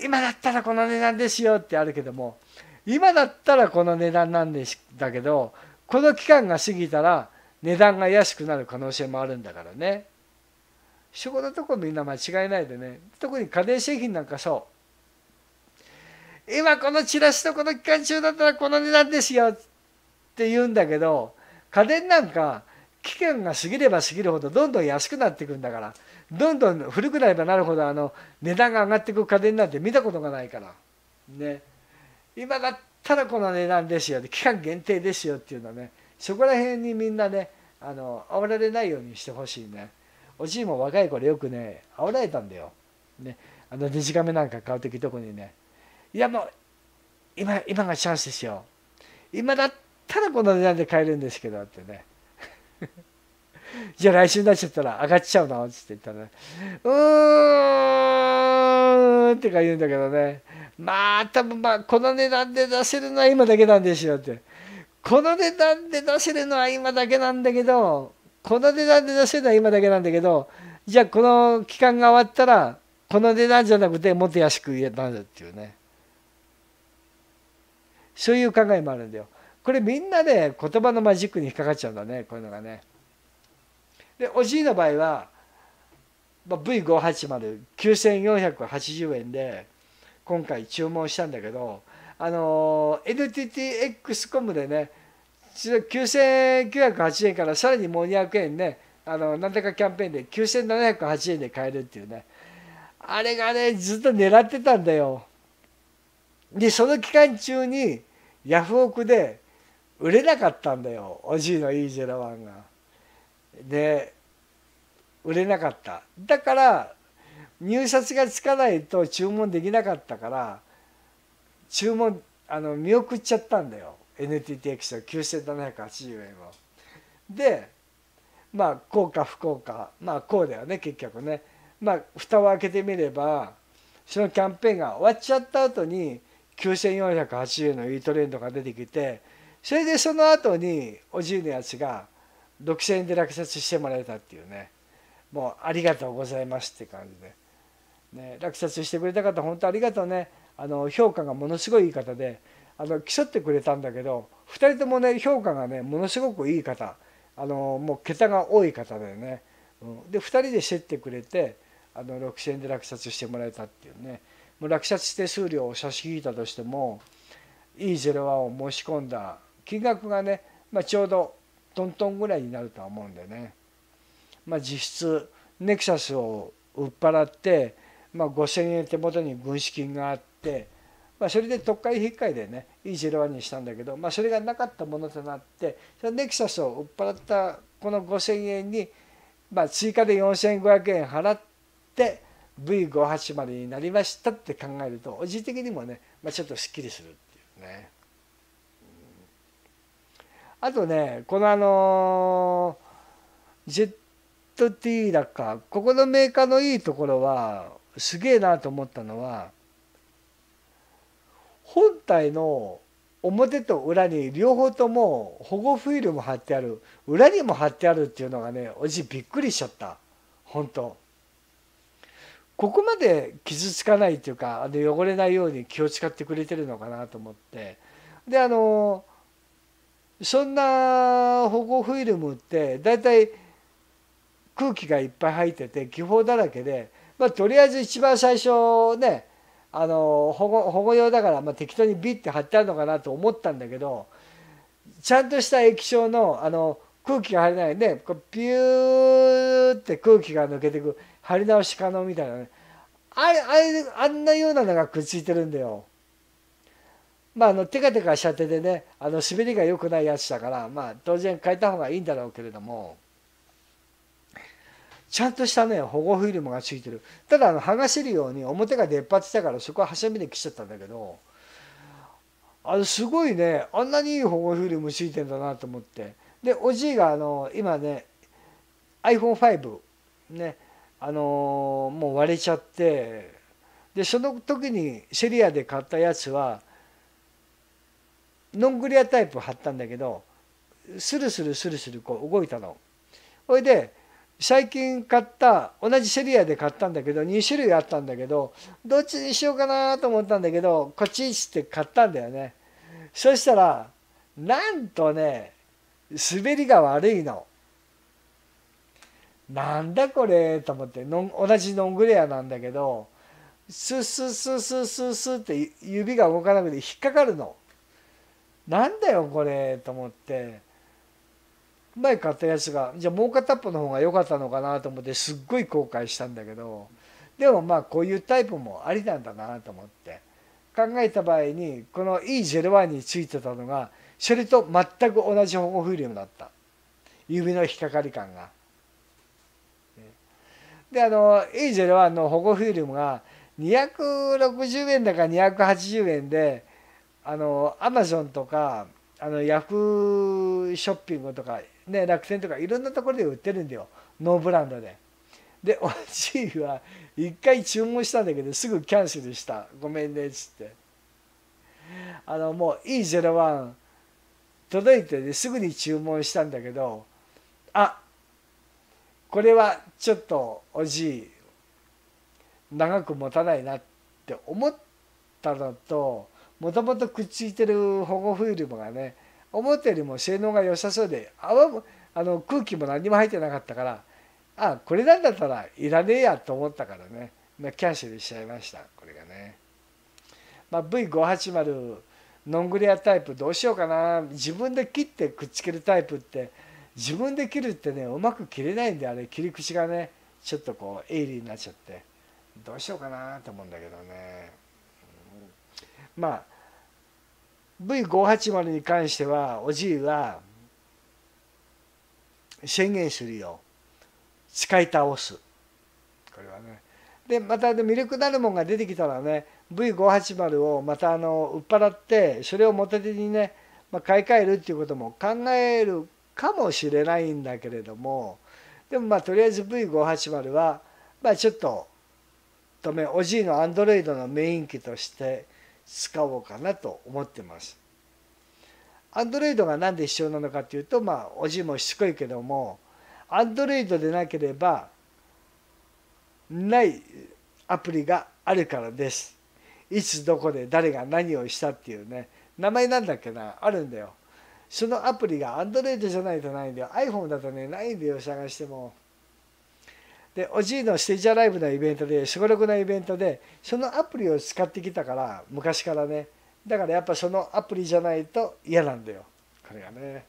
S1: 今だったらこの値段ですよってあるけども今だったらこの値段なんですだけどこの期間が過ぎたら値段が安くなる可能性もあるんだからねそこのとこみんな間違いないでね特に家電製品なんかそう今このチラシとこの期間中だったらこの値段ですよって言うんだけど家電なんか期間が過ぎれば過ぎるほどどんどん安くなってくんだからどんどん古くなればなるほどあの値段が上がっていく家電なんて見たことがないからね今だったらこの値段ですよ期間限定ですよっていうのはねそこら辺にみんなねあの煽られないようにしてほしいねおじいも若い頃よくね煽られたんだよ、ね、あのデジカメなんか買う時とこにねいやもう今今がチャンスですよ今だったらこの値段で買えるんですけどってね じゃあ来週になっちゃったら上がっちゃうの?」っつって言ったらね「うーん」ってか言うんだけどねまあ多分まあこの値段で出せるのは今だけなんですよってこの値段で出せるのは今だけなんだけどこの値段で出せるのは今だけなんだけどじゃあこの期間が終わったらこの値段じゃなくてもっと安く言えたんだっていうねそういう考えもあるんだよこれみんなで、ね、言葉のマジックに引っかかっちゃうんだねこういうのがね。でおじいの場合は、まあ、v 5 8で9480円で今回注文したんだけどあの NTTX コムでね9980円からさらにもう200円ねあのなんだかキャンペーンで9708円で買えるっていうねあれがねずっと狙ってたんだよでその期間中にヤフオクで売れなかったんだよおじいの E01 がで売れなかっただから入札がつかないと注文できなかったから注文あの見送っちゃったんだよ NTTX の9780円を。でまあうか不幸かまあこうだよね結局ね。まあ蓋を開けてみればそのキャンペーンが終わっちゃった後に9480円のいいトレンドが出てきてそれでその後におじいのやつが「独占で落札してもらえたっていうねもうありがとうございますって感じで、ね、落札してくれた方本当ありがとうねあの評価がものすごいいい方であの競ってくれたんだけど2人ともね評価がねものすごくいい方あのもう桁が多い方だよね、うん、で2人で競ってくれてあの6,000円で落札してもらえたっていうねもう落札して数量を差し引いたとしても E01 を申し込んだ金額がね、まあ、ちょうどトントンぐらいになるとは思うんでね、まあ、実質ネクサスを売っ払って、まあ、5,000円手元に軍資金があって、まあ、それで特会引っかいでねいい0にしたんだけど、まあ、それがなかったものとなってそのネクサスを売っ払ったこの5,000円に、まあ、追加で4,500円払って V58 までになりましたって考えるとおじ的にもね、まあ、ちょっとすっきりするっていうね。あとねこのあのジェット T だかここのメーカーのいいところはすげえなと思ったのは本体の表と裏に両方とも保護フィルム貼ってある裏にも貼ってあるっていうのがねおじびっくりしちゃった本当ここまで傷つかないっていうかあの汚れないように気を使ってくれてるのかなと思ってであのそんな保護フィルムって大体空気がいっぱい入ってて気泡だらけで、まあ、とりあえず一番最初ねあの保護保護用だから、まあ、適当にビッて貼ってあるのかなと思ったんだけどちゃんとした液晶のあの空気が入れないねこうピューって空気が抜けてく貼り直し可能みたいなねあれあれあんなようなのがくっついてるんだよ。まあ、あのテカテカした手でねあの滑りが良くないやつだから、まあ、当然変えた方がいいんだろうけれどもちゃんとしたね保護フィルムがついてるただあの剥がせるように表が出っ張ってたからそこはハサミで切っちゃったんだけどあのすごいねあんなにいい保護フィルムついてんだなと思ってでおじいがあの今ね iPhone5 ねあのもう割れちゃってでその時にセリアで買ったやつはノングリアタイプ貼ったんだけどスルスルスルスルこう動いたの。ほいで最近買った同じセリアで買ったんだけど2種類あったんだけどどっちにしようかなと思ったんだけどこっちにして買ったんだよね。そしたらなんとね滑りが悪いの。なんだこれと思って同じノングレアなんだけどスッスッスッスッスッスッって指が動かなくて引っかかるの。なんだよこれと思って前買ったやつがじゃあもう片っぽの方が良かったのかなと思ってすっごい後悔したんだけどでもまあこういうタイプもありなんだなと思って考えた場合にこの E01 についてたのがそれと全く同じ保護フィルムだった指の引っかかり感が。であの E01 の保護フィルムが260円だか280円であのアマゾンとかあのヤフーショッピングとか、ね、楽天とかいろんなところで売ってるんだよノーブランドで。で、おじいは一回注文したんだけどすぐキャンセルした。ごめんねっつって。あのもう E01 届いて、ですぐに注文したんだけどあこれはちょっとおじい長く持たないなって思ったのともともとくっついてる保護フィルムがね思ったよりも性能が良さそうであもあの空気も何も入ってなかったからあこれなんだったらいらねえやと思ったからね、まあ、キャンセルしちゃいましたこれがね、まあ、V580 ノングレアタイプどうしようかな自分で切ってくっつけるタイプって自分で切るってねうまく切れないんであれ切り口がねちょっとこう鋭利になっちゃってどうしようかなと思うんだけどね。まあ V580 に関してはおじいは宣言するよ使い倒すこれはねでまたでミルクダルモが出てきたらね V580 をまたあの売っ払ってそれを元手にね、まあ、買い替えるっていうことも考えるかもしれないんだけれどもでもまあとりあえず V580 はまあちょっと止めおじいのアンドロイドのメイン機として使おうかなと思ってます。アンドロイドが何で必要なのかっていうとまあおじいもしつこいけどもアンドロイドでなければないアプリがあるからです。いつどこで誰が何をしたっていうね名前なんだっけなあるんだよ。そのアプリがアンドロイドじゃないとないんだよ。iPhone だとねないんだよ探しても。でおじいのステージアライブのイベントですごろくのイベントでそのアプリを使ってきたから昔からねだからやっぱそのアプリじゃないと嫌なんだよこれがね、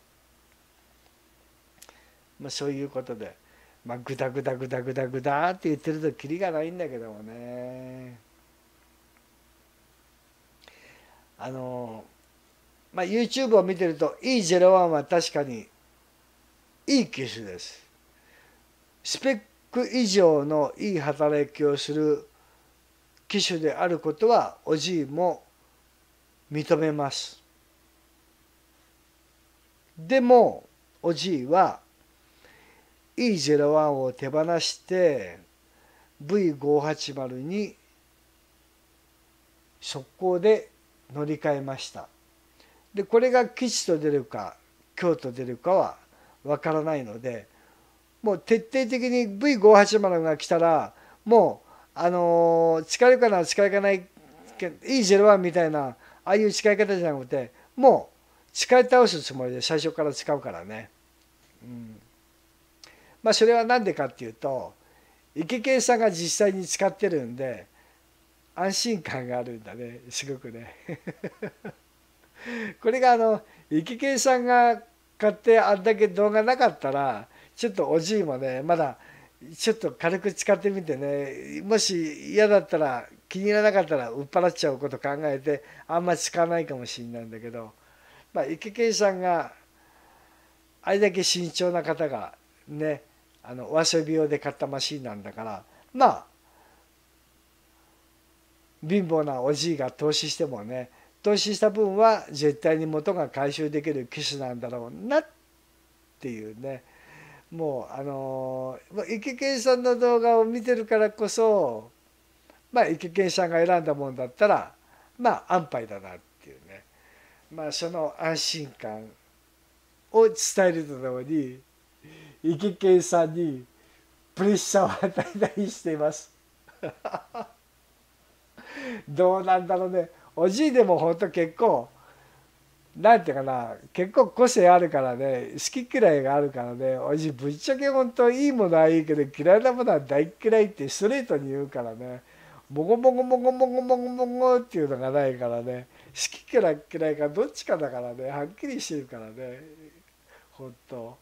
S1: まあ、そういうことで、まあ、グダグダグダグダグダって言ってるときりがないんだけどもねあのまあ YouTube を見てると E01 は確かにいい機種ですスペッ以上のいい働きをする機種であることはおじいも認めます。でもおじいは E01 を手放して V580 に速攻で乗り換えました。でこれが基地と出るか京と出るかは分からないので。もう徹底的に V580 が来たらもうあの使えるかな近いかないいい01みたいなああいう使い方じゃなくてもう使い倒すつもりで最初から使うからね。うん、まあそれは何でかっていうと池圭さんが実際に使ってるんで安心感があるんだねすごくね。これがあの池圭さんが買ってあんだけ動画なかったらちょっとおじいもねまだちょっと軽く使ってみてねもし嫌だったら気に入らなかったら売っ払っちゃうこと考えてあんま使わないかもしれないんだけど、まあ、池健さんがあれだけ慎重な方がねあのお遊び用で買ったマシンなんだからまあ貧乏なおじいが投資してもね投資した分は絶対に元が回収できる機種なんだろうなっていうねもうあの池健さんの動画を見てるからこそまあ池健さんが選んだもんだったらまあ安牌だなっていうねまあその安心感を伝えるとともに池健さんにプレッシャーを与えたりしています どうなんだろうねおじいでもほんと結構なんていうかな結構個性あるからね好き嫌いがあるからねじぶっちゃけ本当いいものはいいけど嫌いなものは大嫌いってストレートに言うからねもごもごもごもごもごもごっていうのがないからね好き嫌い嫌いかどっちかだからねはっきりしてるからね本当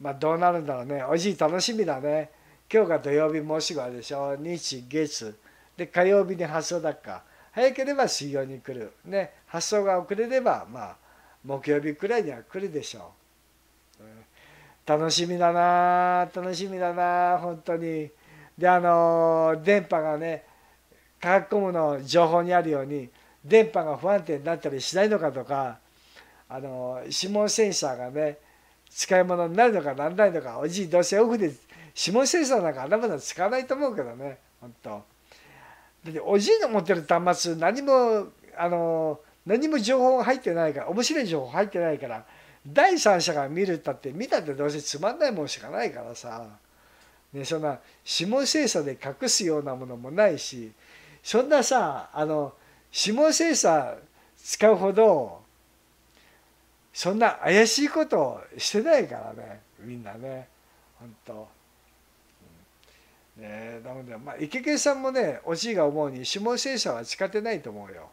S1: まあどうなるんだろうねおじい楽しみだね今日が土曜日もししはでしょ日月で火曜日に発送だっか。早ければ修行に来る、ね、発送が遅れれば、まあ、木曜日くらいには来るでしょう。楽しみだな楽しみだな本当に。であの電波がね科学コムの情報にあるように電波が不安定になったりしないのかとかあの指紋センサーがね使い物になるのかならないのかおじいどうせオフで指紋センサーなんかあんなものは使わないと思うけどね本当。おじいの持ってる端末何もあの何も情報が入ってないから面白い情報入ってないから第三者が見るったって見たってどうせつまんないもんしかないからさ、ね、そんな指紋精査で隠すようなものもないしそんなさあの指紋精査使うほどそんな怪しいことをしてないからねみんなね本当。ねなのでまあ池ケさんもねおじいが思うに指紋制者は仕方ないと思うよ、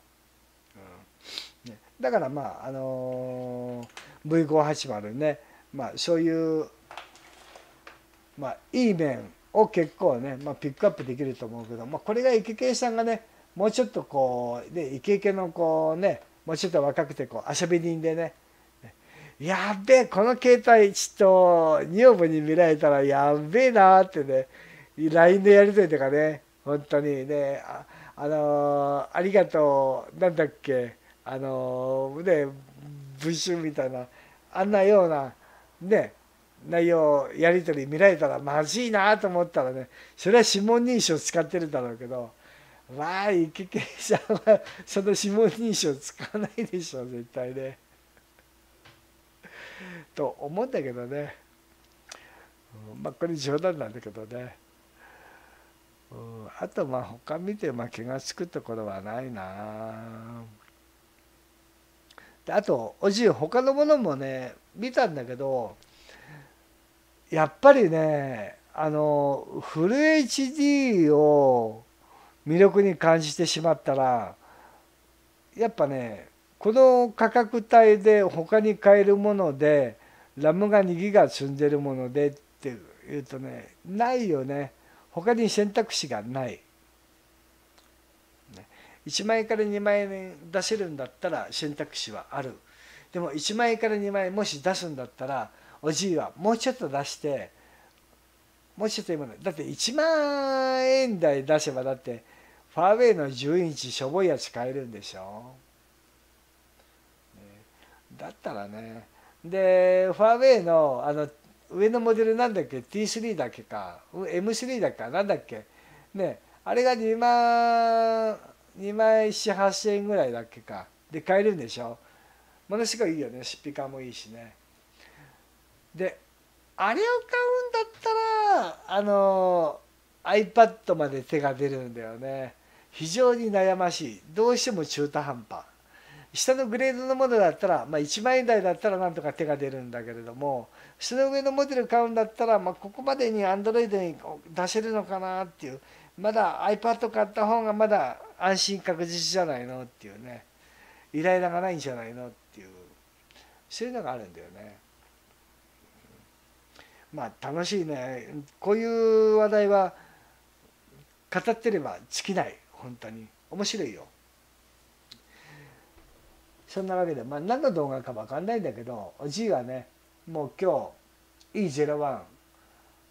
S1: うんね、だからまああのー、V580 ねまあそういうまあいい面を結構ね、まあ、ピックアップできると思うけど、まあ、これが池ケさんがねもうちょっとこうでイケイケのこうねもうちょっと若くてこう遊び人でねやっべえこの携帯ちょっと女房に見られたらやっべえなってね LINE のやり取りとかね本当にねああのー、ありがとうなんだっけあのー、ね文集みたいなあんなようなね内容やり取り見られたらまずいなと思ったらねそれは指紋認証使ってるだろうけどまあ育さんは その指紋認証使わないでしょ絶対ね。と思うんだけどね、まあこれ冗談なんだけどね。うん、あとまあ他見てまあ気が付くところはないなであとおじい他のものもね見たんだけどやっぱりねあのフル HD を魅力に感じてしまったらやっぱねこの価格帯で他に買えるものでラムが2ギガ積んでるものでっていうとねないよね。他に選択肢がない。1万円から2万円出せるんだったら選択肢はある。でも1万円から2万円もし出すんだったらおじいはもうちょっと出してもうちょっと今のだって1万円台出せばだってファーウェイの10インチしょぼいやつ買えるんでしょ。だったらねでファーウェイのあの上のモデルなんだっけ T3 だっけか M3 だっけかなんだっけねあれが2万2万78,000円ぐらいだっけかで買えるんでしょものすごいいいよね出費感もいいしねであれを買うんだったらあの iPad まで手が出るんだよね非常に悩ましいどうしても中途半端下のグレードのものだったら、まあ、1万円台だったらなんとか手が出るんだけれども下の上のモデル買うんだったら、まあ、ここまでにアンドロイドに出せるのかなっていうまだ iPad 買った方がまだ安心確実じゃないのっていうねイライラがないんじゃないのっていうそういうのがあるんだよね。まあ楽しいねこういう話題は語ってれば尽きない本当に面白いよ。そんなわけで、まあ、何の動画か分かんないんだけどおじいはねもう今日 E01、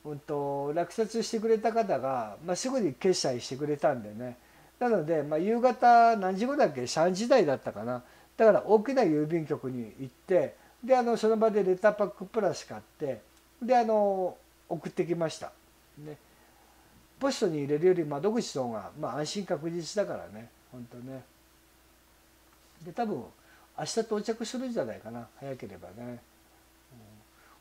S1: うんと、落札してくれた方が、まあ、すぐに決済してくれたんでねなので、まあ、夕方何時ろだっけ3時台だったかなだから大きな郵便局に行ってであのその場でレターパックプラス買ってであの送ってきました。ねポストに入れるより窓口の方が、まあ、安心確実だからね本当ねで多分明日到着するんじゃないかな早ければね、うん、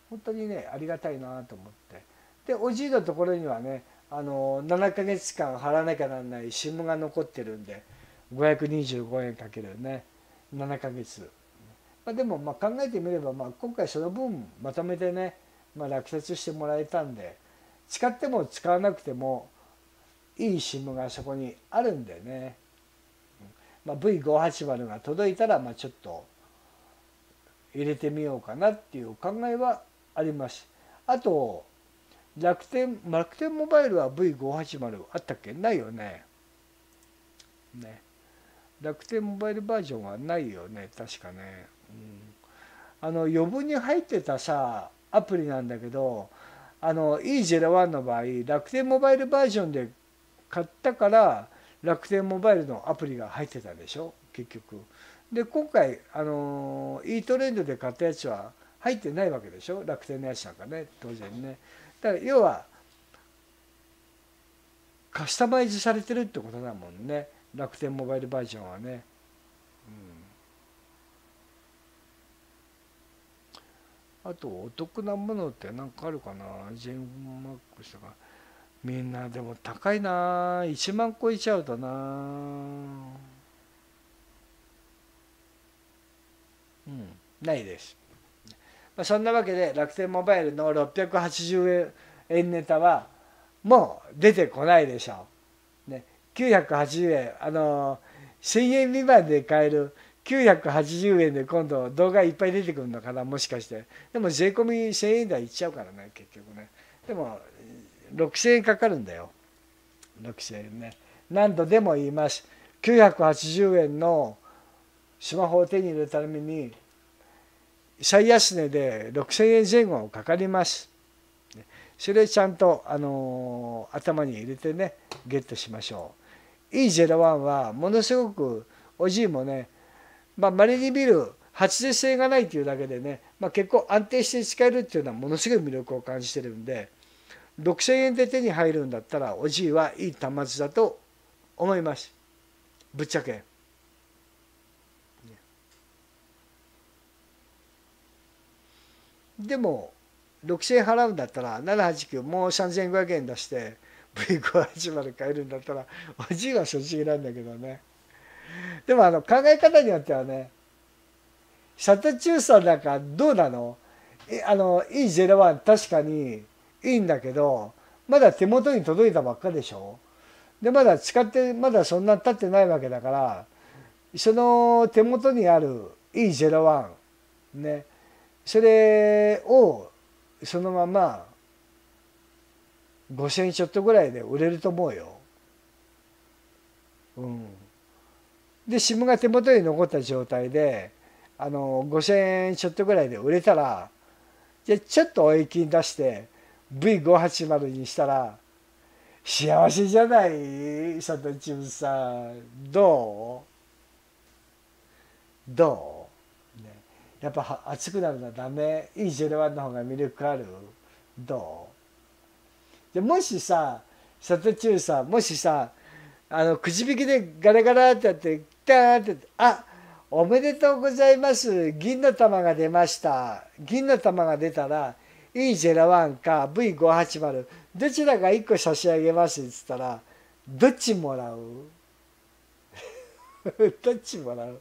S1: 本当にねありがたいなと思ってでおじいのところにはねあの7ヶ月間払わなきゃなんない新聞が残ってるんで525円かけるね7ヶ月、まあ、でもま考えてみれば、まあ、今回その分まとめてね、まあ、落札してもらえたんで使っても使わなくてもいい新聞がそこにあるんでねまあ、V580 が届いたら、まあ、ちょっと入れてみようかなっていう考えはあります。あと楽天楽天モバイルは V580 あったっけないよね。ね。楽天モバイルバージョンはないよね確かね。うん、あの余分に入ってたさアプリなんだけどあの E01 の場合楽天モバイルバージョンで買ったから楽天モバイルのアプリが入ってたでしょ結局。で今回あの e トレンドで買ったやつは入ってないわけでしょ楽天のやつなんかね当然ね。だから要はカスタマイズされてるってことだもんね楽天モバイルバージョンはね。うん、あとお得なものって何かあるかなジマックしとか。みんなでも高いな1万個いちゃうとなうんないです、まあ、そんなわけで楽天モバイルの680円ネタはもう出てこないでしょう、ね、980円あのー、1000円未満で買える980円で今度動画いっぱい出てくるのかなもしかしてでも税込み1000円台いっちゃうからね結局ねでも6000円かかるんだよ6000円ね何度でも言います980円のスマホを手に入れるために最安値で6000円前後かかりますそれちゃんと、あのー、頭に入れてねゲットしましょう E01 はものすごくおじいもねまあ、まれに見る発熱性がないというだけでね、まあ、結構安定して使えるっていうのはものすごい魅力を感じてるんで6,000円で手に入るんだったらおじいはいい端末だと思いますぶっちゃけ。でも6,000円払うんだったら789もう3,500円出して V580 まで買えるんだったらおじいはっちなんだけどね。でもあの考え方によってはねシャトチューさんなんかどうなのあの E01 確かにいいんだけどまだ手元に届いたばっかでしょでまだ使ってまだそんな経ってないわけだからその手元にある E01 ねそれをそのまま5,000ちょっとぐらいで売れると思うよ。うん、で SIM が手元に残った状態であの5,000円ちょっとぐらいで売れたらじゃちょっとお駅に出して V580 にしたら幸せじゃないサトチムさんどうどう、ね、やっぱ熱くなるのはダメいい01の方が魅力あるどうでもしさサトチムさんもしさあのくじ引きでガラガラってやってダーってあおめでとうございます銀の玉が出ました銀の玉が出たら「E01 か V580 どちらか1個差し上げますっつったらどっちもらう どっちもらう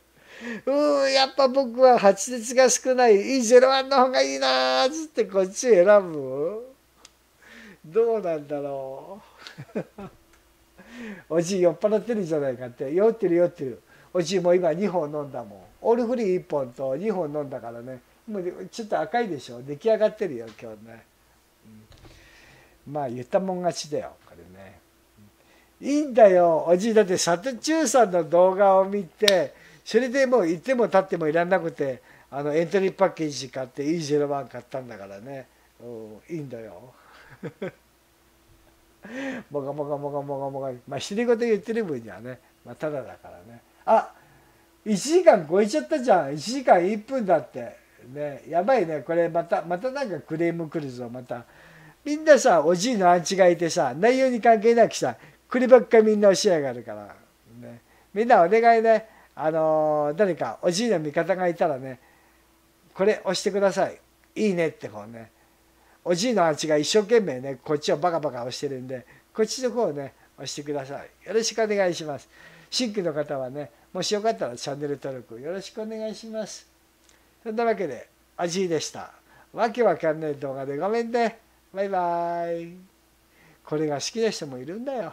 S1: うんやっぱ僕は発熱が少ない E01 の方がいいなーっつってこっち選ぶどうなんだろう おじい酔っ払ってるじゃないかって酔ってる酔ってるおじいも今2本飲んだもんオールフリー1本と2本飲んだからねもうちょっと赤いでしょ出来上がってるよ今日ね、うん、まあ言ったもん勝ちだよこれねいいんだよおじいだって佐藤忠さんの動画を見てそれでもうっても立ってもいらなくてあのエントリーパッケージ買って E01 買ったんだからね、うん、いいんだよ もがもがもがもがもがまあ知り言言ってる分にはね、まあ、ただだからねあ1時間超えちゃったじゃん1時間1分だってねやばいねこれまたまたなんかクレーム来るぞまたみんなさおじいのアンチがいてさ内容に関係なくさ栗ばっかみんな教えやがるから、ね、みんなお願いねあのー、誰かおじいの味方がいたらねこれ押してくださいいいねって方ねおじいのアンチが一生懸命ねこっちをバカバカ押してるんでこっちの方をね押してくださいよろしくお願いします新規の方はねもしよかったらチャンネル登録よろしくお願いします。そんなわけで、アジーでした。わけわかんない動画でごめんね。バイバイ。これが好きな人もいるんだよ。